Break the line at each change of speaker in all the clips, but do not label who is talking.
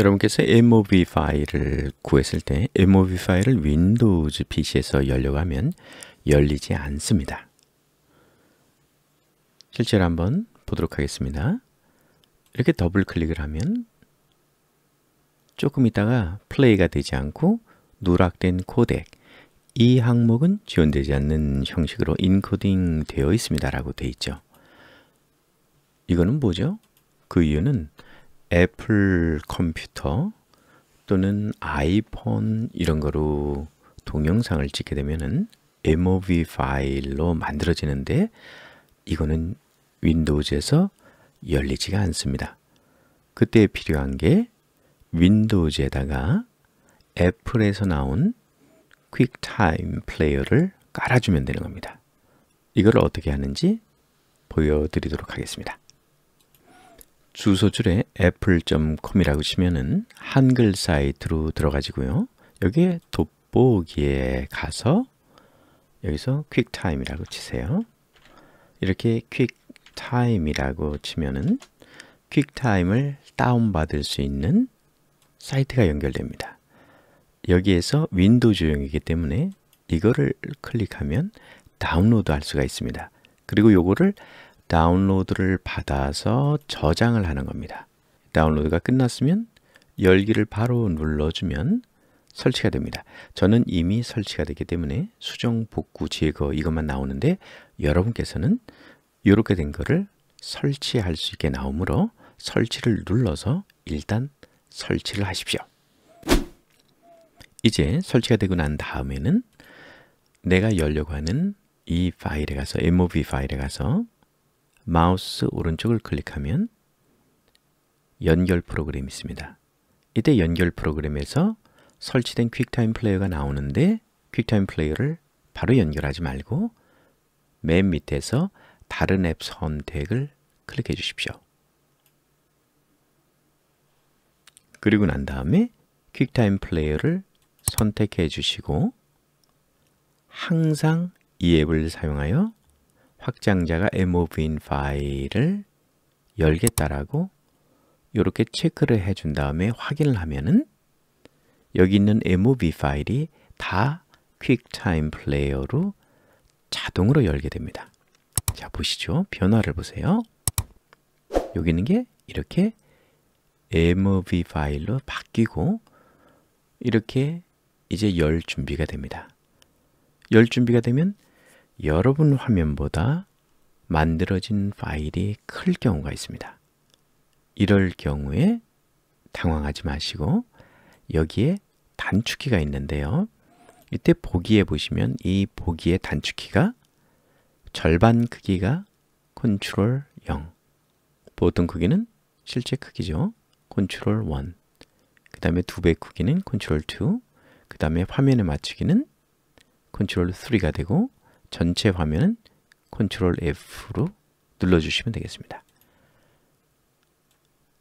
여러분께서 MOV 파일을 구했을 때 MOV 파일을 윈도우즈 PC에서 열려고 하면 열리지 않습니다. 실제로 한번 보도록 하겠습니다. 이렇게 더블 클릭을 하면 조금 있다가 플레이가 되지 않고 누락된 코덱 이 항목은 지원되지 않는 형식으로 인코딩 되어 있습니다 라고 되어 있죠. 이거는 뭐죠? 그 이유는 애플 컴퓨터 또는 아이폰 이런 거로 동영상을 찍게 되면은 MOV 파일로 만들어지는데 이거는 윈도우즈에서 열리지가 않습니다. 그때 필요한 게 윈도우즈에다가 애플에서 나온 퀵타임 플레이어를 깔아주면 되는 겁니다. 이걸 어떻게 하는지 보여드리도록 하겠습니다. 주소줄에 애플.com이라고 치면은 한글 사이트로 들어가지고요. 여기에 돋보기에 가서 여기서 퀵타임이라고 치세요. 이렇게 퀵타임이라고 치면은 퀵타임을 다운받을 수 있는 사이트가 연결됩니다. 여기에서 윈도우 조형이기 때문에 이거를 클릭하면 다운로드 할 수가 있습니다. 그리고 요거를 다운로드를 받아서 저장을 하는 겁니다. 다운로드가 끝났으면 열기를 바로 눌러주면 설치가 됩니다. 저는 이미 설치가 되기 때문에 수정, 복구, 제거 이것만 나오는데 여러분께서는 이렇게 된 거를 설치할 수 있게 나오므로 설치를 눌러서 일단 설치를 하십시오. 이제 설치가 되고 난 다음에는 내가 열려고 하는 이 파일에 가서 MOV 파일에 가서 마우스 오른쪽을 클릭하면 연결 프로그램이 있습니다. 이때 연결 프로그램에서 설치된 퀵타임 플레이어가 나오는데 퀵타임 플레이어를 바로 연결하지 말고 맨 밑에서 다른 앱 선택을 클릭해 주십시오. 그리고 난 다음에 퀵타임 플레이어를 선택해 주시고 항상 이 앱을 사용하여 확장자가 m o v 인 파일을 열겠다라고 이렇게 체크를 해준 다음에 확인을 하면은 여기 있는 MOV 파일이 다 퀵타임 플레이어로 자동으로 열게 됩니다. 자, 보시죠. 변화를 보세요. 여기 있는 게 이렇게 MOV 파일로 바뀌고 이렇게 이제 열 준비가 됩니다. 열 준비가 되면 여러분 화면보다 만들어진 파일이 클 경우가 있습니다. 이럴 경우에 당황하지 마시고 여기에 단축키가 있는데요. 이때 보기에 보시면 이보기에 단축키가 절반 크기가 컨트롤 0 보통 크기는 실제 크기죠. 컨트롤 1그 다음에 두 배 크기는 컨트롤 2그 다음에 화면에 맞추기는 컨트롤 3가 되고 전체 화면은 컨트롤 F로 눌러주시면 되겠습니다.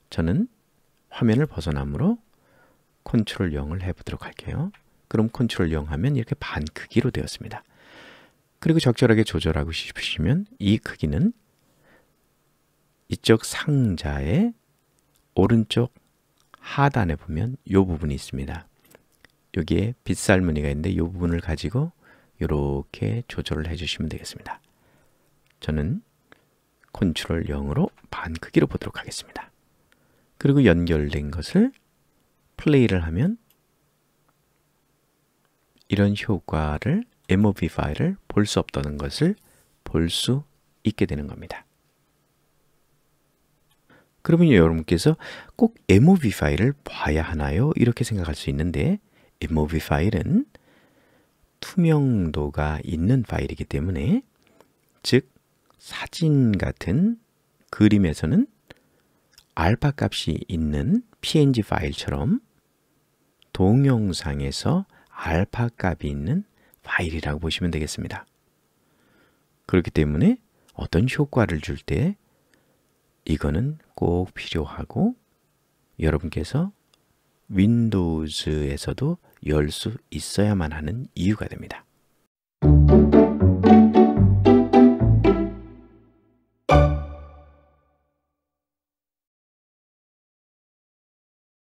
저는 화면을 벗어남으로 컨트롤 0을 해보도록 할게요. 그럼 컨트롤 0 하면 이렇게 반 크기로 되었습니다. 그리고 적절하게 조절하고 싶으시면 이 크기는 이쪽 상자의 오른쪽 하단에 보면 이 부분이 있습니다. 여기에 빗살무늬가 있는데 이 부분을 가지고 이렇게 조절을 해주시면 되겠습니다. 저는 컨트롤 0으로 반 크기로 보도록 하겠습니다. 그리고 연결된 것을 플레이를 하면 이런 효과를 MOV 파일을 볼 수 없다는 것을 볼 수 있게 되는 겁니다. 그러면 여러분께서 꼭 MOV 파일을 봐야 하나요? 이렇게 생각할 수 있는데 MOV 파일은 투명도가 있는 파일이기 때문에 즉 사진 같은 그림에서는 알파 값이 있는 png 파일처럼 동영상에서 알파 값이 있는 파일이라고 보시면 되겠습니다. 그렇기 때문에 어떤 효과를 줄 때 이거는 꼭 필요하고 여러분께서 윈도우즈에서도 열 수 있어야만 하는 이유가 됩니다.